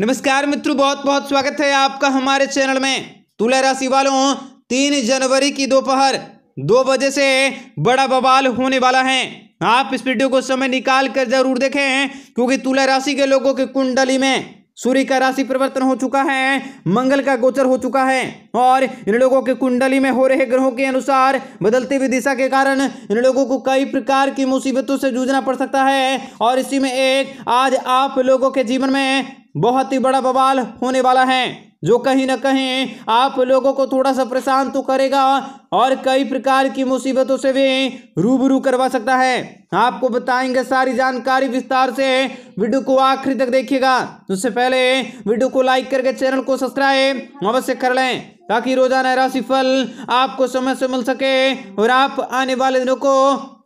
नमस्कार मित्रों बहुत बहुत स्वागत है आपका हमारे चैनल में तुला राशि वालों तीन जनवरी की दोपहर दो बजे से बड़ा बवाल होने वाला है आप इस वीडियो को समय निकाल कर जरूर देखें क्योंकि तुला राशि के लोगों की कुंडली में सूर्य का राशि परिवर्तन हो चुका है मंगल का गोचर हो चुका है और इन लोगों के कुंडली में हो रहे ग्रहों के अनुसार बदलती हुई दिशा के कारण इन लोगों को कई प्रकार की मुसीबतों से जूझना पड़ सकता है और इसी में एक आज आप लोगों के जीवन में बहुत ही बड़ा बवाल होने वाला है जो कहीं ना कहीं आप लोगों को थोड़ा सा परेशान तो करेगा और कई प्रकार की मुसीबतों से भी रूबरू करवा सकता है आपको बताएंगे सारी जानकारी विस्तार से वीडियो को आखिरी तक देखिएगा उससे पहले वीडियो को लाइक करके चैनल को सब्सक्राइब अवश्य कर लें ताकि रोजाना राशिफल आपको समय से मिल सके और आप आने वाले दिनों को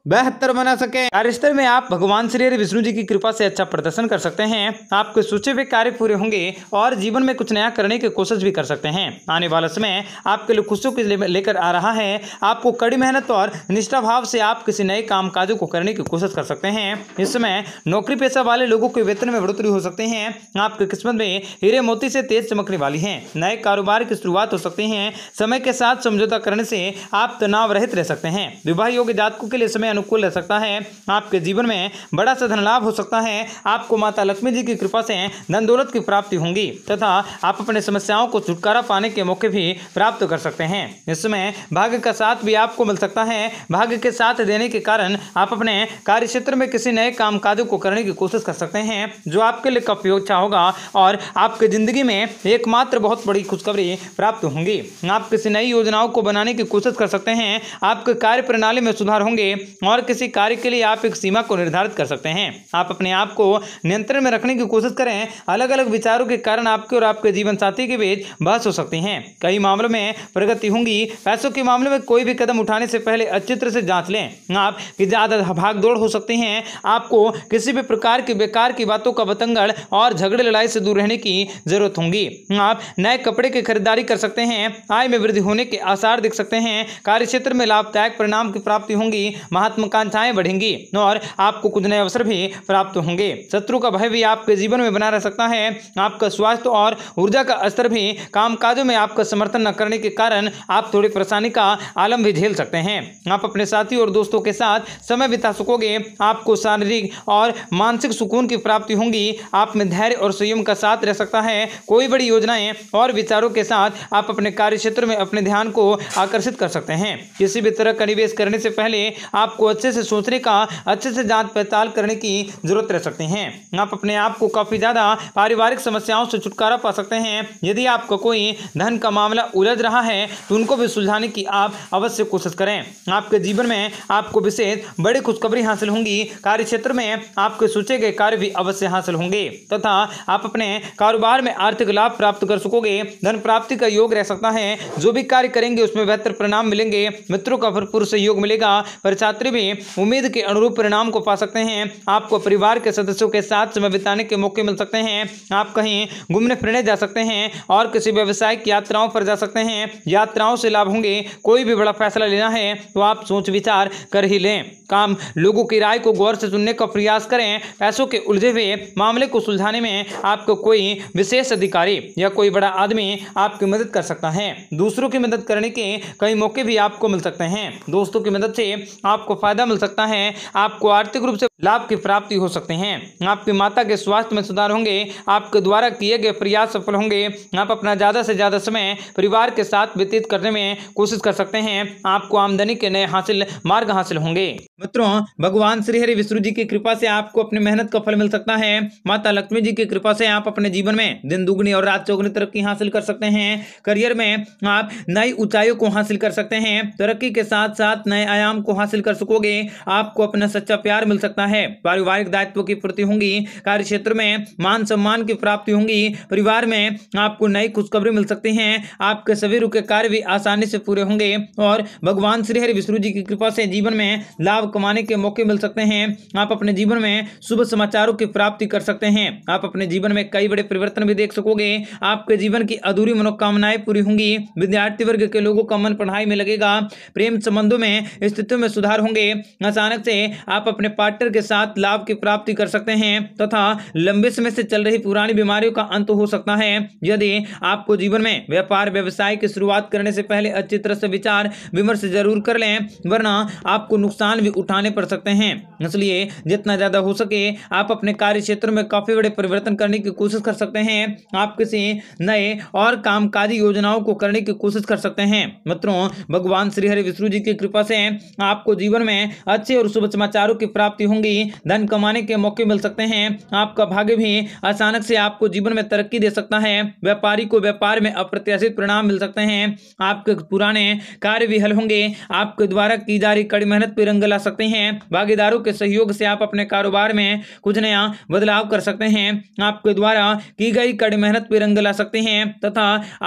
बेहतर बना सके स्तर में आप भगवान श्री हरि विष्णु जी की कृपा से अच्छा प्रदर्शन कर सकते हैं आपके सोचे हुए कार्य पूरे होंगे और जीवन में कुछ नया करने की कोशिश भी कर सकते हैं आने वाला समय आपके लिए खुशियों के लेकर आ रहा है आपको कड़ी मेहनत और निष्ठा भाव से आप किसी नए काम काजों को करने की कोशिश कर सकते हैं इस समय नौकरी पेशा वाले लोगों के वेतन में बढ़ोतरी हो सकती है आपकी किस्मत में हीरे मोती से तेज चमकने वाली है नए कारोबार की शुरुआत हो सकती है समय के साथ समझौता करने से आप तनाव रहित रह सकते हैं विवाह योग्य जातकों के लिए समय अनुकूल रह सकता है आपके जीवन में बड़ा सा धन लाभ हो सकता है आपको माता लक्ष्मी जी की कृपा से धन दौलत की प्राप्ति होंगी तथा आप अपने समस्याओं को छुटकारा पाने के मौके भी प्राप्त कर सकते हैं इसमें भाग्य का साथ भी आपको मिल सकता है भाग्य के साथ देने के कारण आप अपने कार्य क्षेत्र में किसी नए काम कार्यों को करने की कोशिश कर सकते हैं जो आपके लिए काफी अच्छा होगा और आपके ज़िंदगी में एकमात्र बहुत बड़ी खुशखबरी प्राप्त होंगी आप किसी नई योजनाओं को बनाने की कोशिश कर सकते हैं आपके कार्य प्रणाली में सुधार होंगे और किसी कार्य के लिए आप एक सीमा को निर्धारित कर सकते हैं आप अपने आप को नियंत्रण में रखने की कोशिश करें अलग अलग विचारों के कारण आपके और आपके जीवन साथी के बीच बहस हो सकती है कई मामलों में प्रगति होंगी पैसों के मामले में कोई भी कदम उठाने से पहले अच्छी तरह से जांच लें आप कि ज़्यादा भागदौड़ हो सकती हैं आपको किसी भी प्रकार की बेकार की बातों का बतंगड़ और झगड़े लड़ाई से दूर रहने की जरूरत होगी आप नए कपड़े की खरीदारी कर सकते हैं आय में वृद्धि होने के आसार दिख सकते हैं क्षेत्र में लाभदायक परिणाम की प्राप्ति होंगी महा आत्मकांक्षाएं बढ़ेंगी और आपको कुछ नए अवसर भी प्राप्त होंगे शत्रु का भय भी आपके जीवन में बना रह सकता है आपका स्वास्थ्य और ऊर्जा का स्तर भी काम में आपका समर्थन न करने के कारण आप थोड़ी परेशानी का आलम भी झेल सकते हैं आप अपने साथी और दोस्तों के साथ समय बिता सकोगे आपको शारीरिक और मानसिक सुकून की प्राप्ति होगी आप में धैर्य और संयम का साथ रह सकता है कोई बड़ी योजनाएं और विचारों के साथ आप अपने कार्य क्षेत्र में अपने ध्यान को आकर्षित कर सकते हैं किसी भी तरह का निवेश करने से पहले आपको आपको अच्छे से सोचने का अच्छे से जांच पड़ताल करने की जरूरत रह सकती है आप अपने आप को काफ़ी ज़्यादा पारिवारिक समस्याओं से छुटकारा पा सकते हैं यदि आपका कोई धन का मामला उलझ रहा है तो उनको भी सुलझाने की आप अवश्य कोशिश करें आपके जीवन में आपको विशेष बड़ी खुशखबरी हासिल होंगी कार्य क्षेत्र में आपके सोचे गए कार्य भी अवश्य हासिल होंगे तथा आप अपने कारोबार में आर्थिक लाभ प्राप्त कर सकोगे धन प्राप्ति का योग रह सकता है जो भी कार्य करेंगे उसमें बेहतर परिणाम मिलेंगे मित्रों का भरपूर सहयोग मिलेगा पर छात्री भी उम्मीद के अनुरूप परिणाम को पा सकते हैं आपको परिवार के सदस्यों के साथ समय बिताने के मौके मिल सकते हैं आप कहीं घूमने फिरने जा सकते हैं और किसी व्यवसाय की यात्राओं पर जा सकते हैं यात्राओं से लाभ होंगे कोई भी बड़ा फैसला लेना है तो आप सोच विचार कर ही लें काम लोगों की राय को गौर से सुनने का प्रयास करें पैसों के उलझे हुए मामले को सुलझाने में आपको कोई विशेष अधिकारी या कोई बड़ा आदमी आपकी मदद कर सकता है दूसरों की मदद करने के कई मौके भी आपको मिल सकते हैं दोस्तों की मदद से आपको फ़ायदा मिल सकता है आपको आर्थिक रूप से लाभ की प्राप्ति हो सकते हैं आपकी माता के स्वास्थ्य में सुधार होंगे आपके द्वारा किए गए प्रयास सफल होंगे आप अपना ज़्यादा से ज़्यादा समय परिवार के साथ व्यतीत करने में कोशिश कर सकते हैं आपको आमदनी के नए हासिल मार्ग हासिल होंगे मित्रों भगवान श्री हरि विष्णु जी की कृपा से आपको अपनी मेहनत का फल मिल सकता है माता लक्ष्मी जी की कृपा से आप अपने जीवन में दिन दुगनी और रात चौगनी तरक्की हासिल कर सकते हैं करियर में आप नई ऊंचाइयों को हासिल कर सकते हैं तरक्की के साथ साथ नए आयाम को हासिल कर सकोगे आपको अपना सच्चा प्यार मिल सकता है पारिवारिक दायित्व की पूर्ति होंगी कार्य क्षेत्र में मान सम्मान की प्राप्ति होंगी परिवार में आपको नई खुशखबरी मिल सकती है आपके सभी रुके कार्य भी आसानी से पूरे होंगे और भगवान श्री हरि विष्णु जी की कृपा से जीवन में लाभ कमाने के मौके मिल सकते हैं आप अपने जीवन में शुभ समाचारों की प्राप्ति कर सकते हैं आप अपने जीवन में कई बड़े परिवर्तन भी देख सकोगे आपके जीवन की अधूरी मनोकामनाएं पूरी होंगी विद्यार्थी वर्ग के लोगों का मन पढ़ाई में लगेगा प्रेम संबंधों में स्थितियों में सुधार होंगे होंगे अचानक से आप अपने पार्टनर के साथ लाभ की प्राप्ति कर सकते हैं तथा लंबे समय से चल रही पुरानी बीमारियों का अंत हो सकता है यदि आपको जीवन में व्यापार व्यवसाय की शुरुआत करने से पहले अच्छी तरह से विचार विमर्श जरूर कर लें वरना आपको नुकसान भी उठाने पड़ सकते हैं इसलिए जितना ज़्यादा हो सके आप अपने कार्य क्षेत्र में काफ़ी बड़े परिवर्तन करने की कोशिश कर सकते हैं आप किसी नए और कामकाजी योजनाओं को करने की कोशिश कर सकते हैं मित्रों भगवान श्री हरि विष्णु जी की कृपा से आपको जीवन जीवन में अच्छे और शुभ समाचारों की प्राप्ति होंगी धन कमाने के मौके मिल सकते हैं आपका भाग्य भी अचानक से आपको जीवन में तरक्की दे सकता है व्यापारी को व्यापार में अप्रत्याशित परिणाम मिल सकते हैं आपके पुराने कार्य भी हल होंगे आपके द्वारा की जा रही कड़ी मेहनत पर रंग ला सकते हैं भागीदारों के सहयोग से आप अपने कारोबार में कुछ नया बदलाव कर सकते हैं आपके द्वारा की गई कड़ी मेहनत पर रंग ला सकते हैं तथा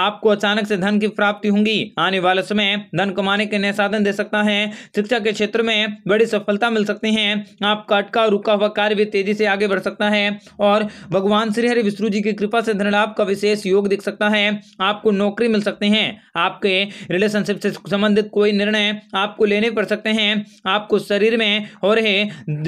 आपको अचानक से धन की प्राप्ति होंगी आने वाले समय धन कमाने के नए साधन दे सकता है शिक्षा के क्षेत्र में बड़ी सफलता मिल सकती है आपका अटका रुका हुआ कार्य भी तेजी से आगे बढ़ सकता है और भगवान श्री हरि विष्णु जी की कृपा से धन लाभ का विशेष योग दिख सकता है आपको नौकरी मिल सकती है आपके रिलेशनशिप से संबंधित कोई निर्णय आपको लेने पड़ सकते हैं आपको शरीर में हो रहे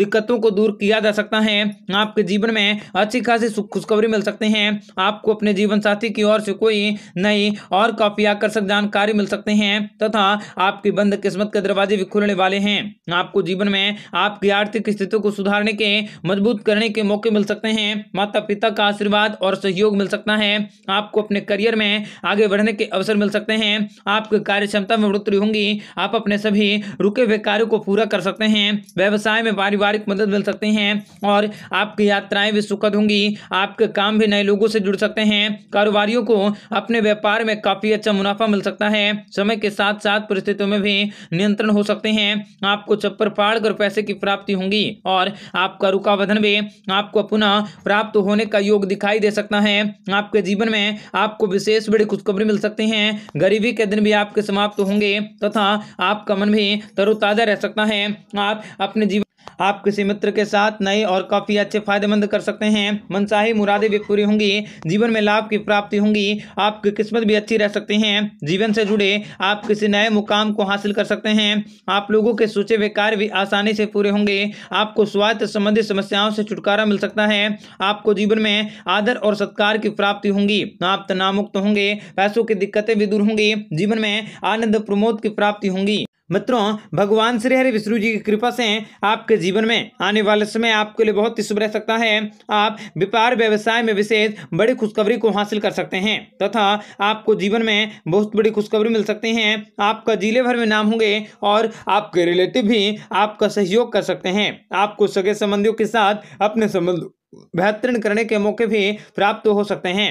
दिक्कतों को दूर किया जा सकता है आपके जीवन में अच्छी खासी खुशखबरी मिल सकती है आपको अपने जीवन साथी की ओर से कोई नई और काफी आकर्षक जानकारी मिल सकते हैं तथा आपकी बंद किस्मत के दरवाजे भी खुलने वाले हैं आपको जीवन में आपकी आर्थिक स्थिति को सुधारने के मजबूत करने के मौके मिल सकते हैं माता पिता का आशीर्वाद और सहयोग मिल सकता है आपको अपने करियर में आगे बढ़ने के अवसर मिल सकते हैं आपकी कार्य क्षमता में बढ़ोतरी होंगी आप अपने सभी रुके हुए कार्यों को पूरा कर सकते हैं व्यवसाय में पारिवारिक मदद मिल सकती है और आपकी यात्राएं भी सुखद होंगी आपके काम भी नए लोगों से जुड़ सकते हैं कारोबारियों को अपने व्यापार में काफी अच्छा मुनाफा मिल सकता है समय के साथ साथ परिस्थितियों में भी नियंत्रण हो सकते हैं आप आपको चप्पर फाड़ कर पैसे की प्राप्ति होंगी और आपका रुका बधन भी आपको पुनः प्राप्त होने का योग दिखाई दे सकता है आपके जीवन में आपको विशेष बड़ी खुशखबरी मिल सकती है गरीबी के दिन भी आपके समाप्त होंगे तथा आपका मन भी तरोताजा रह सकता है आप अपने जीवन आप किसी मित्र के साथ नए और काफ़ी अच्छे फायदेमंद कर सकते हैं मनसाही मुरादें भी पूरी होंगी जीवन में लाभ की प्राप्ति होंगी आपकी किस्मत भी अच्छी रह सकती है जीवन से जुड़े आप किसी नए मुकाम को हासिल कर सकते हैं आप लोगों के सोचे हुए कार्य भी आसानी से पूरे होंगे आपको स्वास्थ्य संबंधी समस्याओं से छुटकारा मिल सकता है आपको जीवन में आदर और सत्कार की प्राप्ति होंगी आप तनावमुक्त होंगे पैसों की दिक्कतें भी दूर होंगी जीवन में आनंद प्रमोद की प्राप्ति होंगी मित्रों भगवान श्री हरि विष्णु जी की कृपा से आपके जीवन में आने वाले समय आपके लिए बहुत ही शुभ रह सकता है आप व्यापार व्यवसाय में विशेष बड़ी खुशखबरी को हासिल कर सकते हैं तथा आपको जीवन में बहुत बड़ी खुशखबरी मिल सकती है आपका जिले भर में नाम होंगे और आपके रिलेटिव भी आपका सहयोग कर सकते हैं आपको सगे संबंधियों के साथ अपने संबंध बेहतरीन करने के मौके भी प्राप्त हो सकते हैं